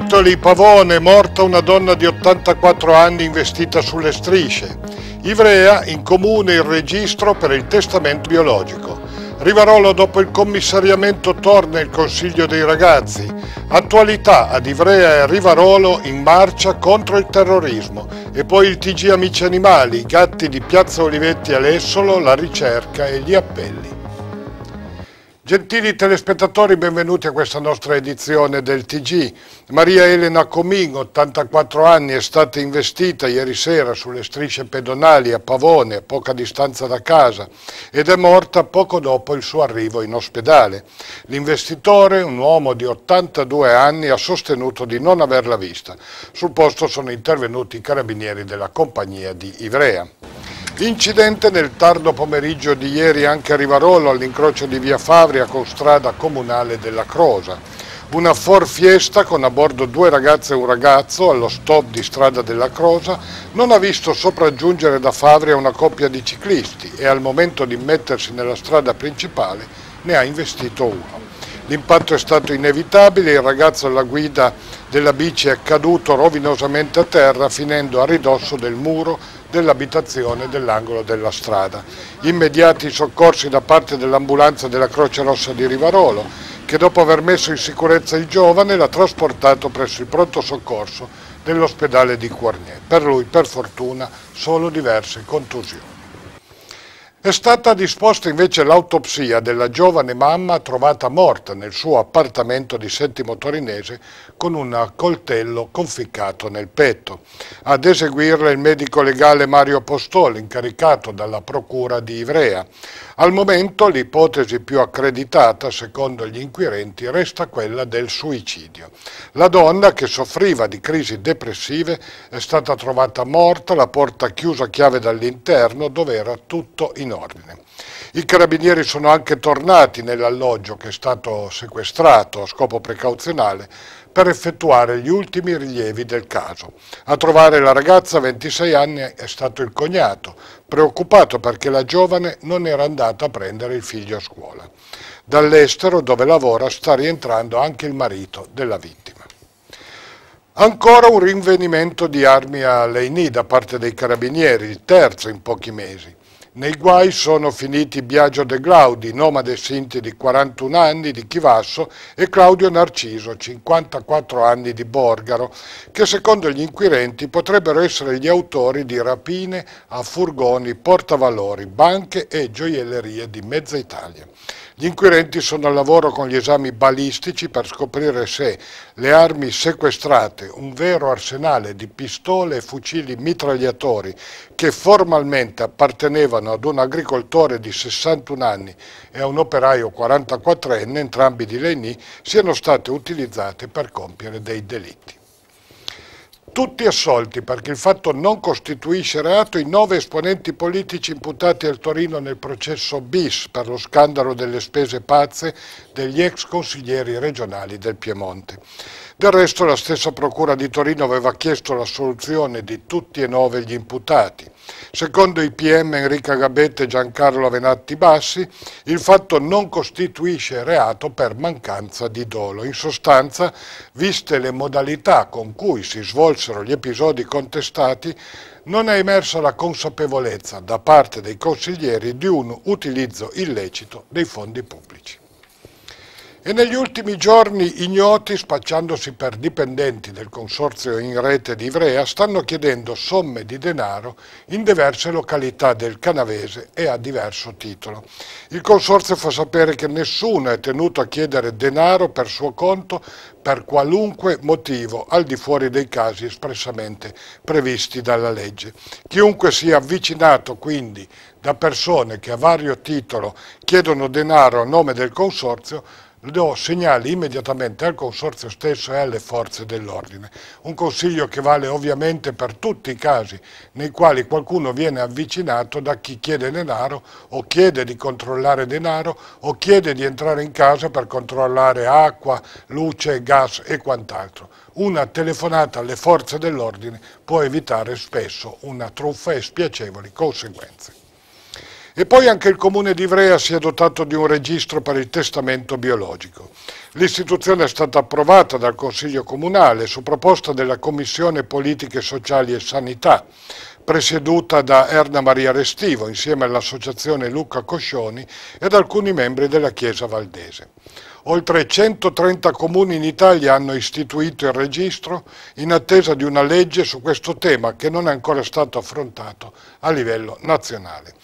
titoli Pavone, morta una donna di 84 anni investita sulle strisce. Ivrea, in comune il registro per il testamento biologico. Rivarolo dopo il commissariamento torna il Consiglio dei ragazzi. Attualità ad Ivrea e Rivarolo in marcia contro il terrorismo. E poi il TG Amici Animali, gatti di Piazza Olivetti Alessolo, la ricerca e gli appelli. Gentili telespettatori, benvenuti a questa nostra edizione del TG. Maria Elena Comin, 84 anni, è stata investita ieri sera sulle strisce pedonali a Pavone, a poca distanza da casa, ed è morta poco dopo il suo arrivo in ospedale. L'investitore, un uomo di 82 anni, ha sostenuto di non averla vista. Sul posto sono intervenuti i carabinieri della compagnia di Ivrea. Incidente nel tardo pomeriggio di ieri anche a Rivarolo all'incrocio di via Favria con strada comunale della Crosa. Una for Fiesta con a bordo due ragazze e un ragazzo allo stop di strada della Crosa non ha visto sopraggiungere da Favria una coppia di ciclisti e al momento di mettersi nella strada principale ne ha investito uno. L'impatto è stato inevitabile, il ragazzo alla guida della bici è caduto rovinosamente a terra finendo a ridosso del muro dell'abitazione dell'angolo della strada. Immediati soccorsi da parte dell'ambulanza della Croce Rossa di Rivarolo che dopo aver messo in sicurezza il giovane l'ha trasportato presso il pronto soccorso dell'ospedale di Quarnier. Per lui, per fortuna, solo diverse contusioni. È stata disposta invece l'autopsia della giovane mamma trovata morta nel suo appartamento di Settimo Torinese con un coltello conficcato nel petto. Ad eseguirla il medico legale Mario Postoli, incaricato dalla procura di Ivrea. Al momento l'ipotesi più accreditata, secondo gli inquirenti, resta quella del suicidio. La donna, che soffriva di crisi depressive, è stata trovata morta, la porta chiusa a chiave dall'interno, dove era tutto in dell'ordine. I carabinieri sono anche tornati nell'alloggio che è stato sequestrato a scopo precauzionale per effettuare gli ultimi rilievi del caso. A trovare la ragazza, 26 anni, è stato il cognato, preoccupato perché la giovane non era andata a prendere il figlio a scuola. Dall'estero, dove lavora, sta rientrando anche il marito della vittima. Ancora un rinvenimento di armi a Leini da parte dei carabinieri, il terzo in pochi mesi. Nei guai sono finiti Biagio De Glaudi, nomade sinti di 41 anni di Chivasso, e Claudio Narciso, 54 anni di Borgaro, che secondo gli inquirenti potrebbero essere gli autori di rapine a furgoni, portavalori, banche e gioiellerie di mezza Italia. Gli inquirenti sono al lavoro con gli esami balistici per scoprire se le armi sequestrate, un vero arsenale di pistole e fucili mitragliatori che formalmente appartenevano ad un agricoltore di 61 anni e a un operaio 44enne, entrambi di Leni, siano state utilizzate per compiere dei delitti tutti assolti perché il fatto non costituisce reato i nove esponenti politici imputati al Torino nel processo bis per lo scandalo delle spese pazze degli ex consiglieri regionali del Piemonte. Del resto la stessa Procura di Torino aveva chiesto l'assoluzione di tutti e nove gli imputati. Secondo i PM Enrica Gabetta e Giancarlo Avenatti Bassi, il fatto non costituisce reato per mancanza di dolo. In sostanza, viste le modalità con cui si svolsero gli episodi contestati, non è emersa la consapevolezza da parte dei consiglieri di un utilizzo illecito dei fondi pubblici e negli ultimi giorni ignoti, spacciandosi per dipendenti del consorzio in rete di Ivrea, stanno chiedendo somme di denaro in diverse località del canavese e a diverso titolo. Il consorzio fa sapere che nessuno è tenuto a chiedere denaro per suo conto per qualunque motivo al di fuori dei casi espressamente previsti dalla legge. Chiunque sia avvicinato quindi da persone che a vario titolo chiedono denaro a nome del consorzio lo segnali immediatamente al Consorzio stesso e alle forze dell'ordine. Un consiglio che vale ovviamente per tutti i casi nei quali qualcuno viene avvicinato da chi chiede denaro o chiede di controllare denaro o chiede di entrare in casa per controllare acqua, luce, gas e quant'altro. Una telefonata alle forze dell'ordine può evitare spesso una truffa e spiacevoli conseguenze. E poi anche il comune di Ivrea si è dotato di un registro per il testamento biologico. L'istituzione è stata approvata dal Consiglio Comunale su proposta della Commissione Politiche Sociali e Sanità, presieduta da Erna Maria Restivo insieme all'Associazione Luca Coscioni ed alcuni membri della Chiesa Valdese. Oltre 130 comuni in Italia hanno istituito il registro in attesa di una legge su questo tema che non è ancora stato affrontato a livello nazionale.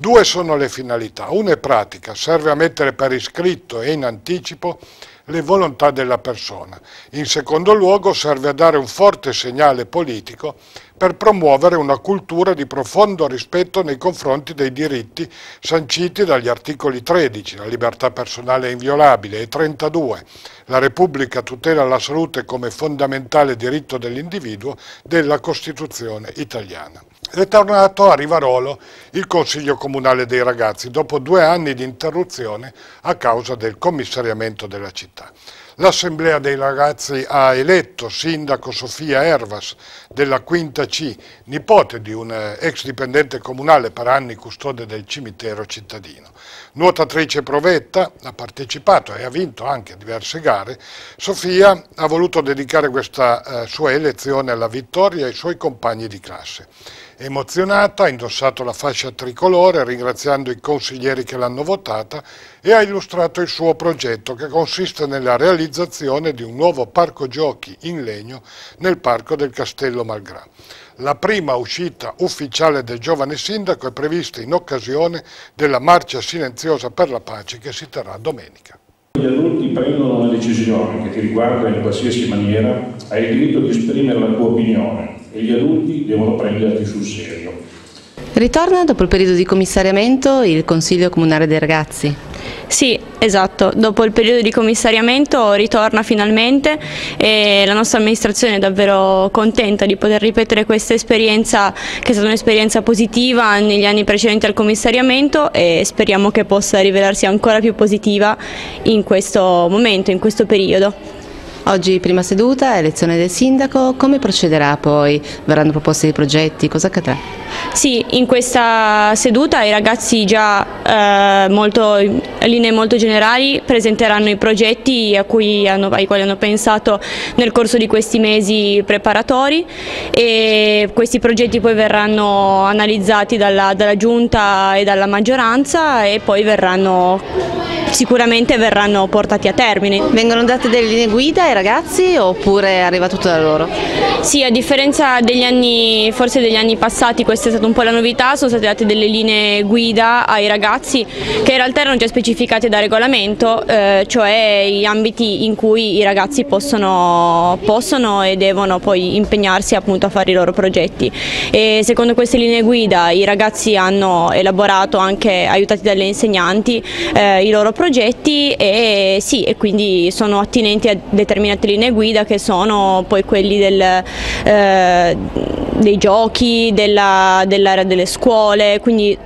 Due sono le finalità, una è pratica, serve a mettere per iscritto e in anticipo le volontà della persona. In secondo luogo serve a dare un forte segnale politico per promuovere una cultura di profondo rispetto nei confronti dei diritti sanciti dagli articoli 13, la libertà personale è inviolabile, e 32, la Repubblica tutela la salute come fondamentale diritto dell'individuo della Costituzione italiana è tornato a Rivarolo il Consiglio Comunale dei Ragazzi dopo due anni di interruzione a causa del commissariamento della città. L'Assemblea dei ragazzi ha eletto sindaco Sofia Ervas della Quinta C, nipote di un eh, ex dipendente comunale per anni custode del cimitero cittadino. Nuotatrice provetta, ha partecipato e ha vinto anche diverse gare, Sofia ha voluto dedicare questa eh, sua elezione alla vittoria e ai suoi compagni di classe. Emozionata ha indossato la fascia tricolore ringraziando i consiglieri che l'hanno votata e ha illustrato il suo progetto che consiste nella realizzazione di un nuovo parco giochi in legno nel parco del Castello Malgrà. La prima uscita ufficiale del giovane sindaco è prevista in occasione della marcia silenziosa per la pace che si terrà domenica gli adulti prendono una decisione che ti riguarda in qualsiasi maniera, hai il diritto di esprimere la tua opinione e gli adulti devono prenderti sul serio. Ritorna dopo il periodo di commissariamento il Consiglio Comunale dei Ragazzi. Sì, esatto, dopo il periodo di commissariamento ritorna finalmente e la nostra amministrazione è davvero contenta di poter ripetere questa esperienza che è stata un'esperienza positiva negli anni precedenti al commissariamento e speriamo che possa rivelarsi ancora più positiva in questo momento, in questo periodo. Oggi prima seduta, elezione del sindaco, come procederà poi? Verranno proposti dei progetti, cosa accadrà? Sì, in questa seduta i ragazzi già eh, molto, linee molto generali presenteranno i progetti hanno, ai quali hanno pensato nel corso di questi mesi preparatori e questi progetti poi verranno analizzati dalla, dalla giunta e dalla maggioranza e poi verranno sicuramente verranno portati a termine. Vengono date delle linee guida ai ragazzi oppure arriva tutto da loro? Sì, a differenza degli anni, forse degli anni passati, questa è stata un po' la novità, sono state date delle linee guida ai ragazzi che in realtà erano già specificate da regolamento, eh, cioè gli ambiti in cui i ragazzi possono, possono e devono poi impegnarsi appunto a fare i loro progetti. E secondo queste linee guida i ragazzi hanno elaborato anche aiutati dalle insegnanti eh, i loro progetti progetti e, sì, e quindi sono attinenti a determinate linee guida che sono poi quelli del, eh, dei giochi, dell'area dell delle scuole, quindi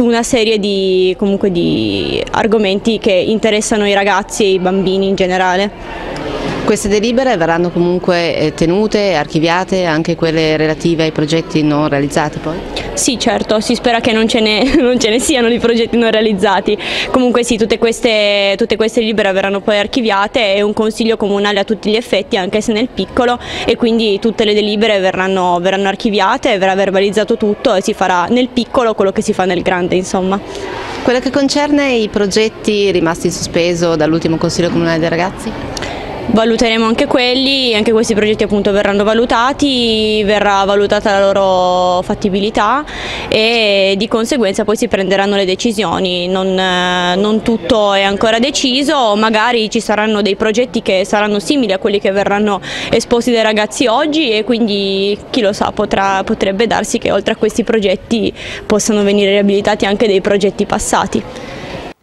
una serie di, comunque, di argomenti che interessano i ragazzi e i bambini in generale. Queste delibere verranno comunque eh, tenute, archiviate, anche quelle relative ai progetti non realizzati poi? Sì, certo, si spera che non ce ne, non ce ne siano di progetti non realizzati. Comunque sì, tutte queste, tutte queste libere verranno poi archiviate e un consiglio comunale a tutti gli effetti, anche se nel piccolo, e quindi tutte le delibere verranno, verranno archiviate, verrà verbalizzato tutto e si farà nel piccolo quello che si fa nel grande, insomma. Quello che concerne i progetti rimasti in sospeso dall'ultimo Consiglio Comunale dei Ragazzi? valuteremo anche quelli, anche questi progetti appunto verranno valutati, verrà valutata la loro fattibilità e di conseguenza poi si prenderanno le decisioni, non, eh, non tutto è ancora deciso, magari ci saranno dei progetti che saranno simili a quelli che verranno esposti dai ragazzi oggi e quindi chi lo sa potrà, potrebbe darsi che oltre a questi progetti possano venire riabilitati anche dei progetti passati.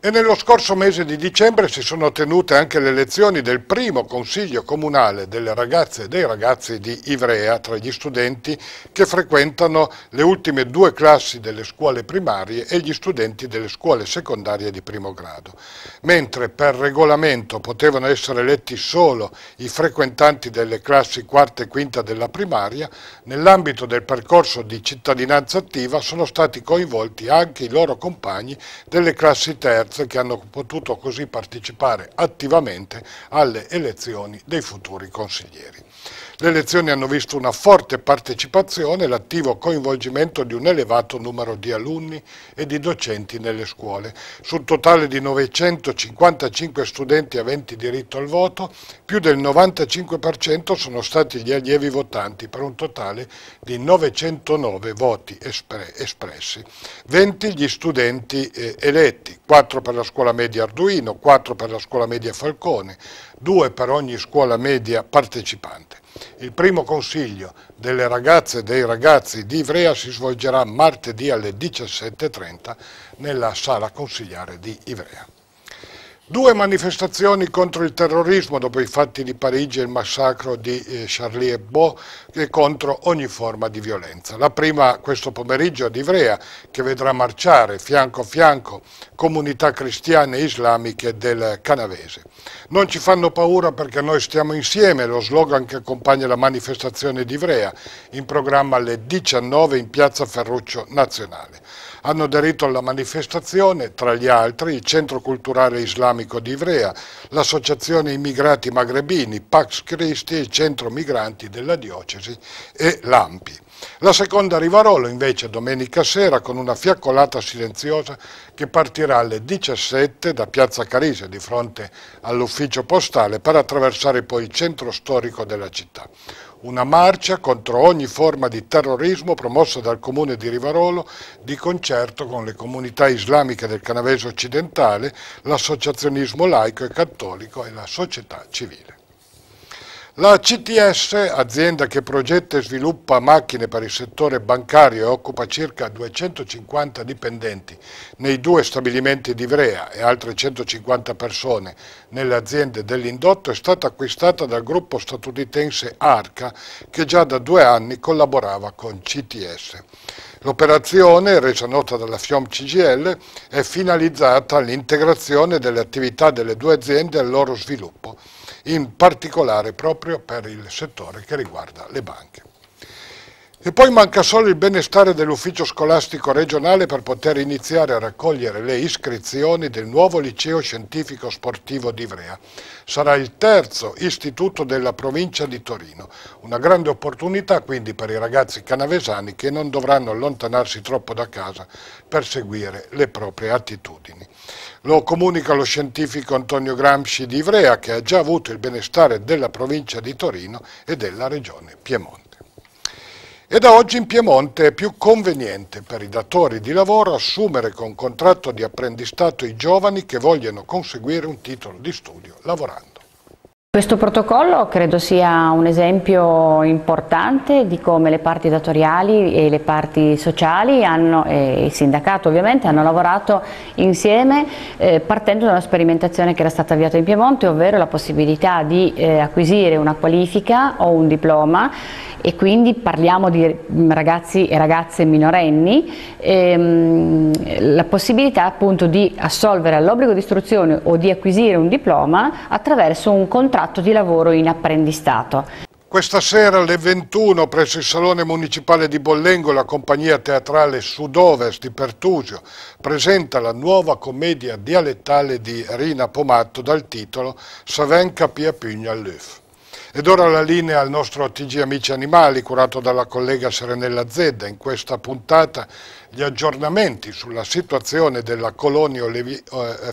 E nello scorso mese di dicembre si sono tenute anche le elezioni del primo Consiglio Comunale delle ragazze e dei ragazzi di Ivrea tra gli studenti che frequentano le ultime due classi delle scuole primarie e gli studenti delle scuole secondarie di primo grado. Mentre per regolamento potevano essere eletti solo i frequentanti delle classi quarta e quinta della primaria, nell'ambito del percorso di cittadinanza attiva sono stati coinvolti anche i loro compagni delle classi terze minoranze che hanno potuto così partecipare attivamente alle elezioni dei futuri consiglieri. Le elezioni hanno visto una forte partecipazione e l'attivo coinvolgimento di un elevato numero di alunni e di docenti nelle scuole. Sul totale di 955 studenti aventi diritto al voto, più del 95% sono stati gli allievi votanti per un totale di 909 voti espressi. 20 gli studenti eh, eletti, 4 per la scuola media Arduino, 4 per la scuola media Falcone, 2 per ogni scuola media partecipante. Il primo consiglio delle ragazze e dei ragazzi di Ivrea si svolgerà martedì alle 17.30 nella sala consigliare di Ivrea. Due manifestazioni contro il terrorismo dopo i fatti di Parigi e il massacro di eh, Charlie Hebdo e eh, contro ogni forma di violenza. La prima questo pomeriggio ad Ivrea che vedrà marciare fianco a fianco comunità cristiane e islamiche del Canavese. Non ci fanno paura perché noi stiamo insieme, lo slogan che accompagna la manifestazione di Ivrea in programma alle 19 in piazza Ferruccio Nazionale. Hanno aderito alla manifestazione, tra gli altri, il Centro Culturale Islamico di Ivrea, l'Associazione Immigrati Magrebini, Pax Christi e il Centro Migranti della Diocesi Brindisi e Lampi. La seconda Rivarolo invece domenica sera con una fiaccolata silenziosa che partirà alle 17 da Piazza Carise di fronte all'ufficio postale per attraversare poi il centro storico della città. Una marcia contro ogni forma di terrorismo promossa dal comune di Rivarolo di concerto con le comunità islamiche del Canavese occidentale, l'associazionismo laico e cattolico e la società civile. La CTS, azienda che progetta e sviluppa macchine per il settore bancario e occupa circa 250 dipendenti nei due stabilimenti di Vrea e altre 150 persone nelle aziende dell'indotto, è stata acquistata dal gruppo statunitense Arca che già da due anni collaborava con CTS. L'operazione, resa nota dalla FIOM CGL, è finalizzata all'integrazione delle attività delle due aziende e al loro sviluppo in particolare proprio per il settore che riguarda le banche. E poi manca solo il benestare dell'ufficio scolastico regionale per poter iniziare a raccogliere le iscrizioni del nuovo liceo scientifico sportivo di Ivrea. Sarà il terzo istituto della provincia di Torino, una grande opportunità quindi per i ragazzi canavesani che non dovranno allontanarsi troppo da casa per seguire le proprie attitudini. Lo comunica lo scientifico Antonio Gramsci di Ivrea che ha già avuto il benestare della provincia di Torino e della regione Piemonte. E da oggi in Piemonte è più conveniente per i datori di lavoro assumere con contratto di apprendistato i giovani che vogliono conseguire un titolo di studio lavorando. Questo protocollo credo sia un esempio importante di come le parti datoriali e le parti sociali hanno, e il sindacato ovviamente hanno lavorato insieme eh, partendo da una sperimentazione che era stata avviata in Piemonte ovvero la possibilità di eh, acquisire una qualifica o un diploma e quindi parliamo di ragazzi e ragazze minorenni ehm, la possibilità appunto di assolvere all'obbligo di istruzione o di acquisire un diploma attraverso un contratto contratto di lavoro in apprendistato. Questa sera alle 21 presso il Salone Municipale di Bollengo la compagnia teatrale Sud-Ovest di Pertusio presenta la nuova commedia dialettale di Rina Pomatto dal titolo Saven capia pugna all'UF. Ed ora la linea al nostro TG Amici Animali curato dalla collega Serenella Zedda. In questa puntata gli aggiornamenti sulla situazione della colonia eh,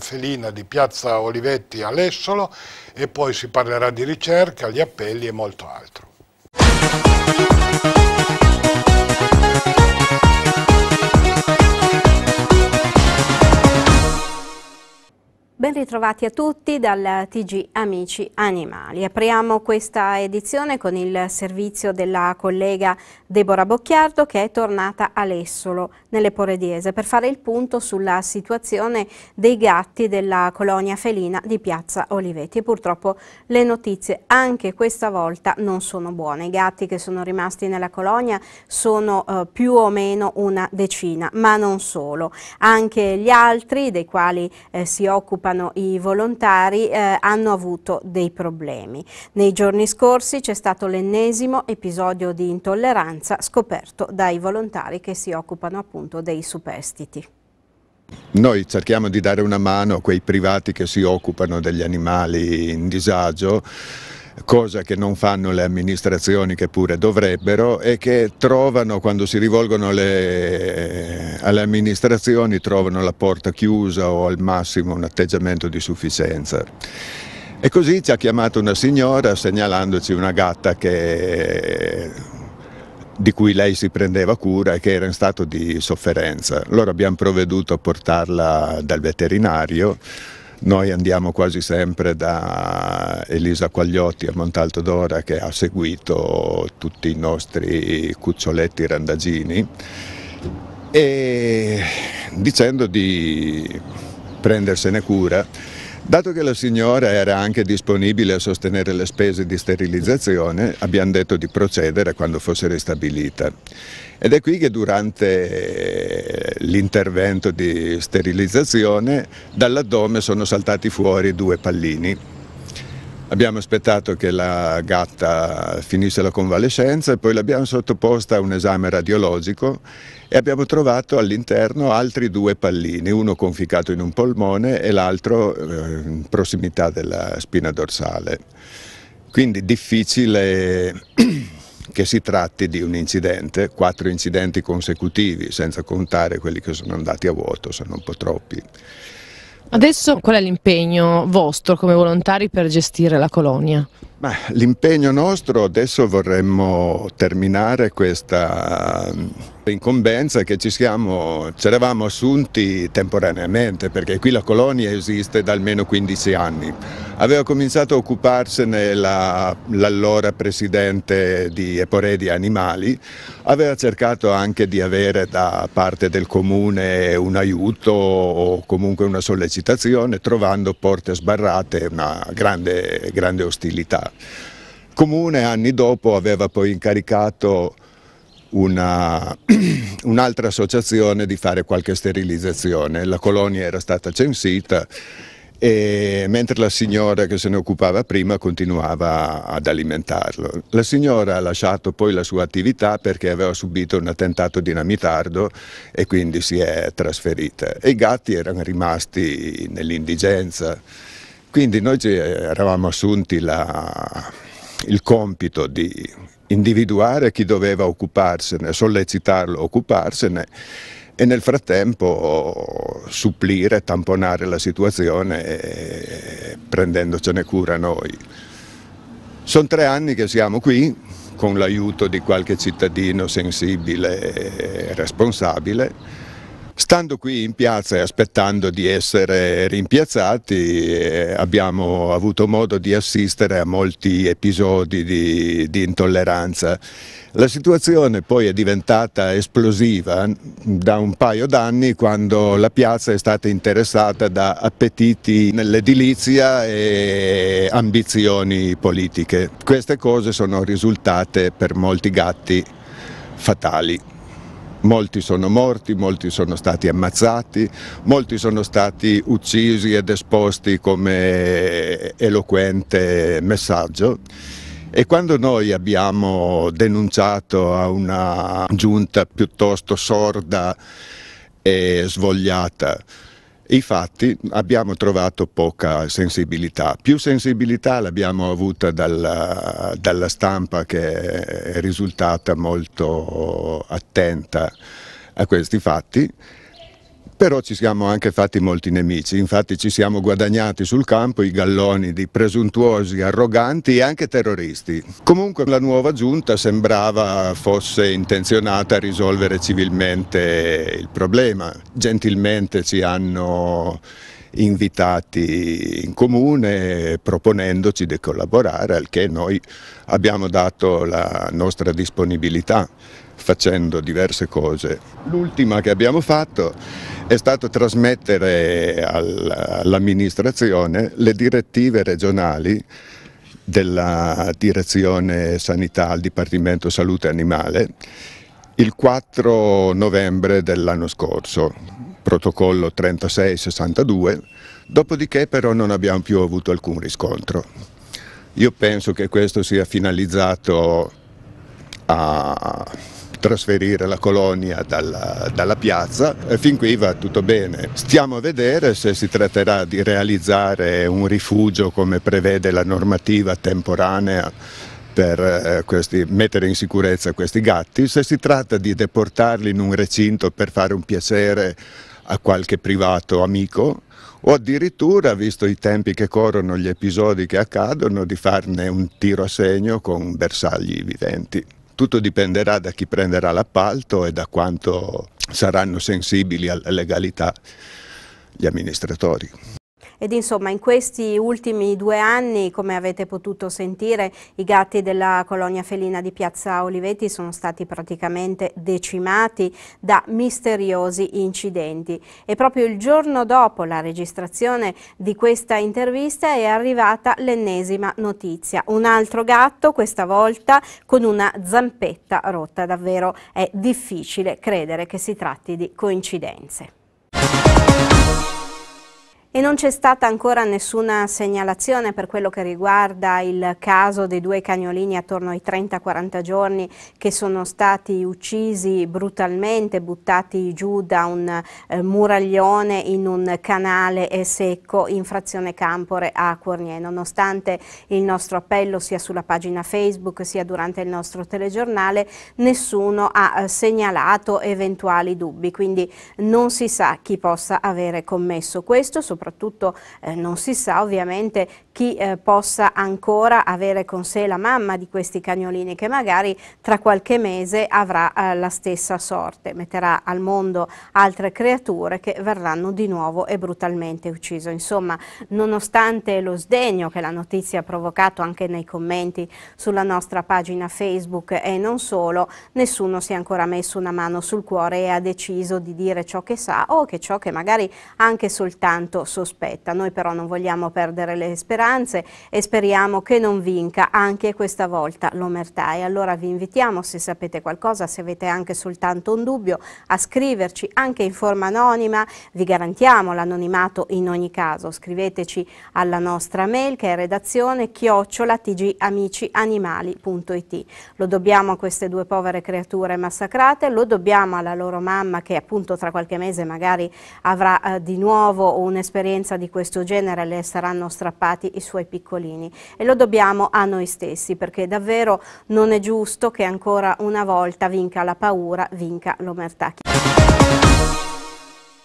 felina di Piazza Olivetti a Lessolo e poi si parlerà di ricerca, gli appelli e molto altro. Ben ritrovati a tutti dal TG Amici Animali. Apriamo questa edizione con il servizio della collega Deborah Bocchiardo che è tornata a Lessolo, nelle Porediese, per fare il punto sulla situazione dei gatti della colonia felina di Piazza Olivetti. E purtroppo le notizie anche questa volta non sono buone. I gatti che sono rimasti nella colonia sono eh, più o meno una decina, ma non solo. Anche gli altri, dei quali eh, si occupa partecipano i volontari eh, hanno avuto dei problemi. Nei giorni scorsi c'è stato l'ennesimo episodio di intolleranza scoperto dai volontari che si occupano appunto dei superstiti. Noi cerchiamo di dare una mano a quei privati che si occupano degli animali in disagio cosa che non fanno le amministrazioni che pure dovrebbero e che trovano quando si rivolgono le, alle amministrazioni trovano la porta chiusa o al massimo un atteggiamento di sufficienza. E così ci ha chiamato una signora segnalandoci una gatta che, di cui lei si prendeva cura e che era in stato di sofferenza. Loro abbiamo provveduto a portarla dal veterinario noi andiamo quasi sempre da Elisa Quagliotti a Montalto d'Ora che ha seguito tutti i nostri cuccioletti randagini e dicendo di prendersene cura Dato che la signora era anche disponibile a sostenere le spese di sterilizzazione, abbiamo detto di procedere quando fosse ristabilita. Ed è qui che durante eh, l'intervento di sterilizzazione dall'addome sono saltati fuori due pallini Abbiamo aspettato che la gatta finisse la convalescenza e poi l'abbiamo sottoposta a un esame radiologico e abbiamo trovato all'interno altri due pallini, uno conficcato in un polmone e l'altro eh, in prossimità della spina dorsale. Quindi difficile che si tratti di un incidente, quattro incidenti consecutivi, senza contare quelli che sono andati a vuoto, sono un po' troppi. Adesso qual è l'impegno vostro come volontari per gestire la colonia? Ma l'impegno nostro adesso vorremmo terminare questa mm, incombenza che ci siamo, ci eravamo assunti temporaneamente perché qui la colonia esiste da almeno 15 anni. Aveva cominciato a occuparsene l'allora la, presidente di Eporedi Animali, aveva cercato anche di avere da parte del comune un aiuto o comunque una sollecitazione trovando porte sbarrate e una grande, grande ostilità. Il comune anni dopo aveva poi incaricato un'altra un associazione di fare qualche sterilizzazione, la colonia era stata censita e mentre la signora che se ne occupava prima continuava ad alimentarlo. La signora ha lasciato poi la sua attività perché aveva subito un attentato dinamitardo e quindi si è trasferita e i gatti erano rimasti nell'indigenza. Quindi noi eh, eravamo assunti la, il compito di individuare chi doveva occuparsene, sollecitarlo a occuparsene e nel frattempo supplire, tamponare la situazione prendendocene cura noi. Sono tre anni che siamo qui con l'aiuto di qualche cittadino sensibile e responsabile Stando qui in piazza e aspettando di essere rimpiazzati eh, abbiamo avuto modo di assistere a molti episodi di, di intolleranza. La situazione poi è diventata esplosiva da un paio d'anni quando la piazza è stata interessata da appetiti nell'edilizia e ambizioni politiche. Queste cose sono risultate per molti gatti fatali. Molti sono morti, molti sono stati ammazzati, molti sono stati uccisi ed esposti come eloquente messaggio. E quando noi abbiamo denunciato a una giunta piuttosto sorda e svogliata i fatti abbiamo trovato poca sensibilità, più sensibilità l'abbiamo avuta dalla, dalla stampa che è risultata molto attenta a questi fatti però ci siamo anche fatti molti nemici, infatti ci siamo guadagnati sul campo i galloni di presuntuosi, arroganti e anche terroristi. Comunque la nuova giunta sembrava fosse intenzionata a risolvere civilmente il problema, gentilmente ci hanno invitati in comune proponendoci di collaborare, al che noi abbiamo dato la nostra disponibilità facendo diverse cose. L'ultima che abbiamo fatto è stato trasmettere all'amministrazione le direttive regionali della direzione sanità al Dipartimento Salute Animale il 4 novembre dell'anno scorso, protocollo 3662, dopodiché però non abbiamo più avuto alcun riscontro. Io penso che questo sia finalizzato a trasferire la colonia dalla, dalla piazza, e fin qui va tutto bene. Stiamo a vedere se si tratterà di realizzare un rifugio come prevede la normativa temporanea per eh, questi, mettere in sicurezza questi gatti, se si tratta di deportarli in un recinto per fare un piacere a qualche privato amico o addirittura, visto i tempi che corrono, gli episodi che accadono, di farne un tiro a segno con bersagli viventi tutto dipenderà da chi prenderà l'appalto e da quanto saranno sensibili alla legalità gli amministratori ed insomma in questi ultimi due anni come avete potuto sentire i gatti della colonia felina di Piazza Olivetti sono stati praticamente decimati da misteriosi incidenti e proprio il giorno dopo la registrazione di questa intervista è arrivata l'ennesima notizia, un altro gatto questa volta con una zampetta rotta, davvero è difficile credere che si tratti di coincidenze. E non c'è stata ancora nessuna segnalazione per quello che riguarda il caso dei due cagnolini attorno ai 30-40 giorni che sono stati uccisi brutalmente, buttati giù da un eh, muraglione in un canale eh, secco in frazione Campore a Cornier. Nonostante il nostro appello sia sulla pagina Facebook sia durante il nostro telegiornale, nessuno ha eh, segnalato eventuali dubbi, quindi non si sa chi possa avere commesso questo, soprattutto soprattutto eh, non si sa ovviamente chi eh, possa ancora avere con sé la mamma di questi cagnolini che magari tra qualche mese avrà eh, la stessa sorte, metterà al mondo altre creature che verranno di nuovo e brutalmente uccise. Insomma, nonostante lo sdegno che la notizia ha provocato anche nei commenti sulla nostra pagina Facebook e non solo, nessuno si è ancora messo una mano sul cuore e ha deciso di dire ciò che sa o che ciò che magari anche soltanto sospetta. Noi però non vogliamo perdere le speranze minoranze e speriamo che non vinca anche questa volta l'omertà. E allora vi invitiamo, se sapete qualcosa, se avete anche soltanto un dubbio, a scriverci anche in forma anonima, vi garantiamo l'anonimato in ogni caso. Scriveteci alla nostra mail che è redazione chiocciolatgamicianimali.it. Lo dobbiamo a queste due povere creature massacrate, lo dobbiamo alla loro mamma che appunto tra qualche mese magari avrà eh, di nuovo un'esperienza di questo genere, le saranno strappati i suoi piccolini e lo dobbiamo a noi stessi perché davvero non è giusto che ancora una volta vinca la paura, vinca l'omertà.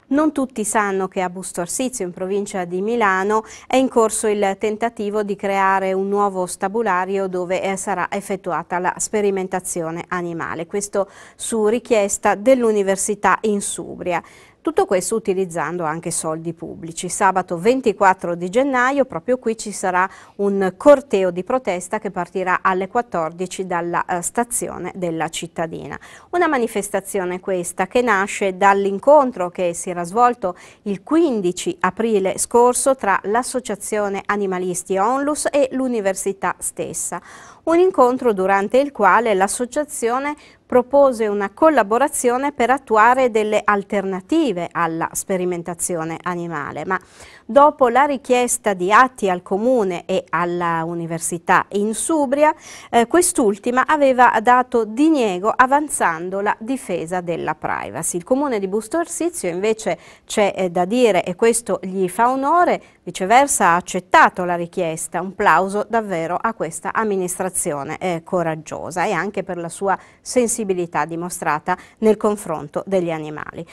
Non tutti sanno che a Busto Arsizio, in provincia di Milano, è in corso il tentativo di creare un nuovo stabulario dove eh, sarà effettuata la sperimentazione animale, questo su richiesta dell'Università in Subria. Tutto questo utilizzando anche soldi pubblici. Sabato 24 di gennaio proprio qui ci sarà un corteo di protesta che partirà alle 14 dalla eh, stazione della cittadina. Una manifestazione questa che nasce dall'incontro che si era svolto il 15 aprile scorso tra l'associazione animalisti Onlus e l'università stessa. Un incontro durante il quale l'associazione propose una collaborazione per attuare delle alternative alla sperimentazione animale, ma dopo la richiesta di atti al Comune e all'Università in Subria, eh, quest'ultima aveva dato diniego avanzando la difesa della privacy. Il Comune di Busto Arsizio invece c'è eh, da dire, e questo gli fa onore, viceversa ha accettato la richiesta, un plauso davvero a questa amministrazione eh, coraggiosa e anche per la sua sensibilità dimostrata nel confronto degli animali.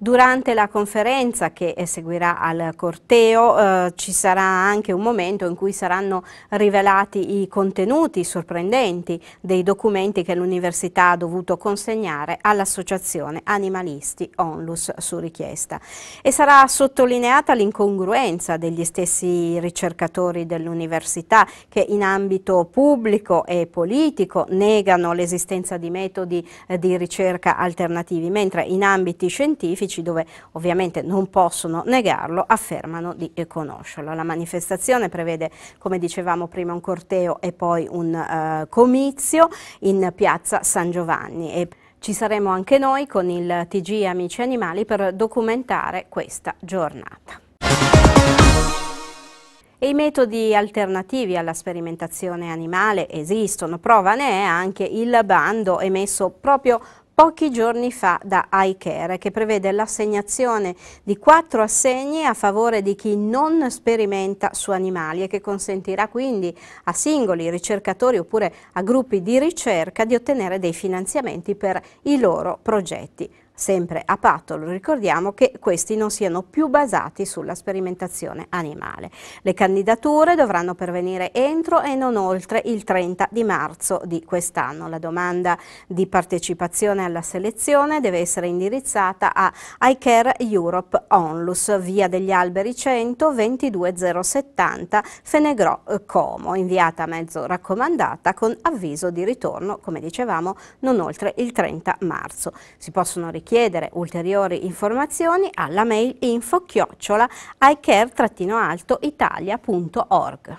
Durante la conferenza che seguirà al corteo eh, ci sarà anche un momento in cui saranno rivelati i contenuti sorprendenti dei documenti che l'Università ha dovuto consegnare all'Associazione Animalisti Onlus su richiesta e sarà sottolineata l'incongruenza degli stessi ricercatori dell'Università che in ambito pubblico e politico negano l'esistenza di metodi eh, di ricerca alternativi, mentre in ambiti scientifici politici, dove ovviamente non possono negarlo, affermano di eh, conoscerlo. La manifestazione prevede, come dicevamo prima, un corteo e poi un eh, comizio in piazza San Giovanni. E ci saremo anche noi con il TG Amici Animali per documentare questa giornata. E I metodi alternativi alla sperimentazione animale esistono, prova ne è anche il bando emesso proprio pochi giorni fa da iCare che prevede l'assegnazione di quattro assegni a favore di chi non sperimenta su animali e che consentirà quindi a singoli ricercatori oppure a gruppi di ricerca di ottenere dei finanziamenti per i loro progetti sempre a patto, lo ricordiamo, che questi non siano più basati sulla sperimentazione animale. Le candidature dovranno pervenire entro e non oltre il 30 di marzo di quest'anno. La domanda di partecipazione alla selezione deve essere indirizzata a iCare Europe Onlus, via degli Alberi 100 22070 Fenegrò Como, inviata a mezzo raccomandata con avviso di ritorno, come dicevamo, non oltre il 30 marzo. Si possono richiedere chiedere ulteriori informazioni alla mail info chiocciola icare-italia.org.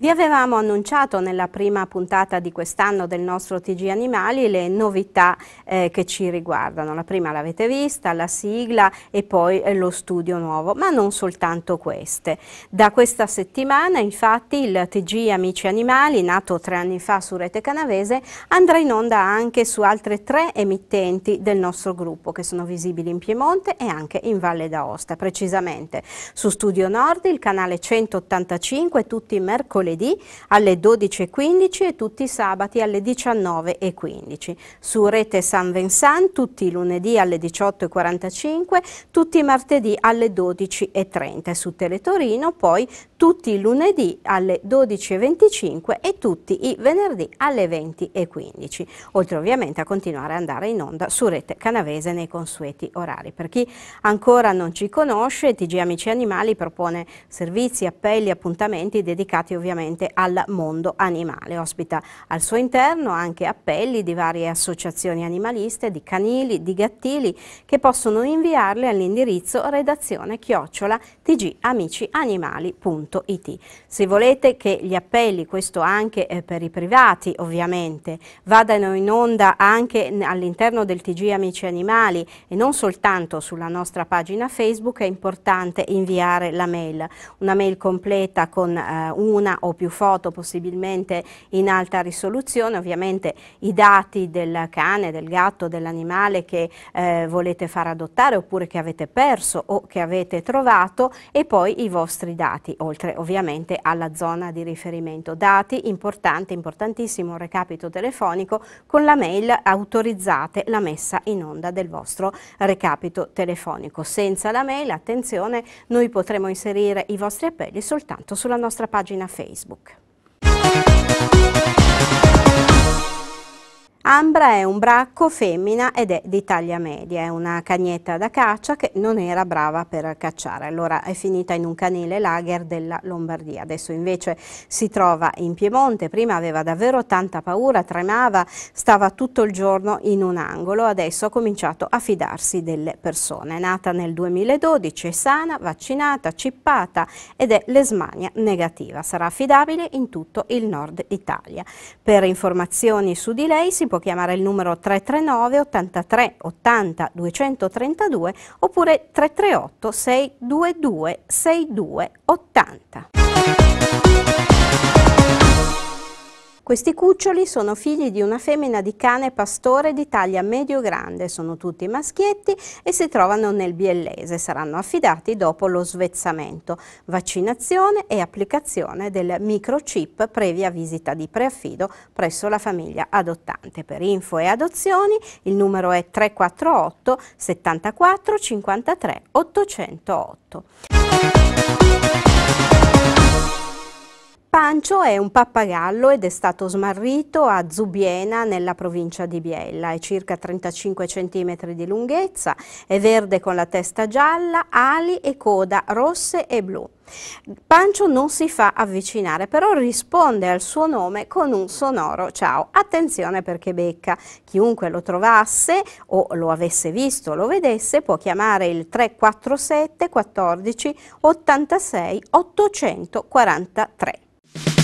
Vi avevamo annunciato nella prima puntata di quest'anno del nostro TG Animali le novità eh, che ci riguardano. La prima l'avete vista, la sigla e poi eh, lo studio nuovo, ma non soltanto queste. Da questa settimana infatti il TG Amici Animali, nato tre anni fa su Rete Canavese, andrà in onda anche su altre tre emittenti del nostro gruppo che sono visibili in Piemonte e anche in Valle d'Aosta, precisamente su Studio Nord, il canale 185, tutti i mercoledì mercoledì alle 12.15 e tutti i sabati alle 19.15. Su Rete San Vincent tutti i lunedì alle 18.45, tutti i martedì alle 12.30. Su Teletorino poi tutti i lunedì alle 12.25 e tutti i venerdì alle 20.15. Oltre ovviamente a continuare ad andare in onda su Rete Canavese nei consueti orari. Per chi ancora non ci conosce, TG Amici Animali propone servizi, appelli, appuntamenti dedicati ovviamente ovviamente al mondo animale. Ospita al suo interno anche appelli di varie associazioni animaliste, di canili, di gattili che possono inviarli all'indirizzo redazione chiocciola tgamicianimali.it. Se volete che gli appelli, questo anche eh, per i privati ovviamente, vadano in onda anche all'interno del TG Amici Animali e non soltanto sulla nostra pagina Facebook, è importante inviare la mail, una mail completa con eh, una o o più foto possibilmente in alta risoluzione, ovviamente i dati del cane, del gatto, dell'animale che eh, volete far adottare oppure che avete perso o che avete trovato e poi i vostri dati, oltre ovviamente alla zona di riferimento. Dati importanti, importantissimo, un recapito telefonico con la mail autorizzate la messa in onda del vostro recapito telefonico. Senza la mail, attenzione, noi potremo inserire i vostri appelli soltanto sulla nostra pagina Facebook. فيسبوك Ambra è un bracco femmina ed è di taglia media, è una cagnetta da caccia che non era brava per cacciare, allora è finita in un canile lager della Lombardia. Adesso invece si trova in Piemonte, prima aveva davvero tanta paura, tremava, stava tutto il giorno in un angolo, adesso ha cominciato a fidarsi delle persone. È nata nel 2012, è sana, vaccinata, cippata ed è l'esmania negativa. Sarà affidabile in tutto il nord Italia. Per informazioni su di lei si può chiamare il numero 339 83 80 232 oppure 338 622 6280. Questi cuccioli sono figli di una femmina di cane pastore di taglia medio-grande, sono tutti maschietti e si trovano nel biellese, saranno affidati dopo lo svezzamento, vaccinazione e applicazione del microchip previa visita di preaffido presso la famiglia adottante. Per info e adozioni il numero è 348 74 53 808. Pancio è un pappagallo ed è stato smarrito a Zubiena nella provincia di Biella, è circa 35 cm di lunghezza, è verde con la testa gialla, ali e coda rosse e blu. Pancio non si fa avvicinare, però risponde al suo nome con un sonoro ciao. Attenzione perché becca. Chiunque lo trovasse o lo avesse visto o lo vedesse può chiamare il 347 14 86 843.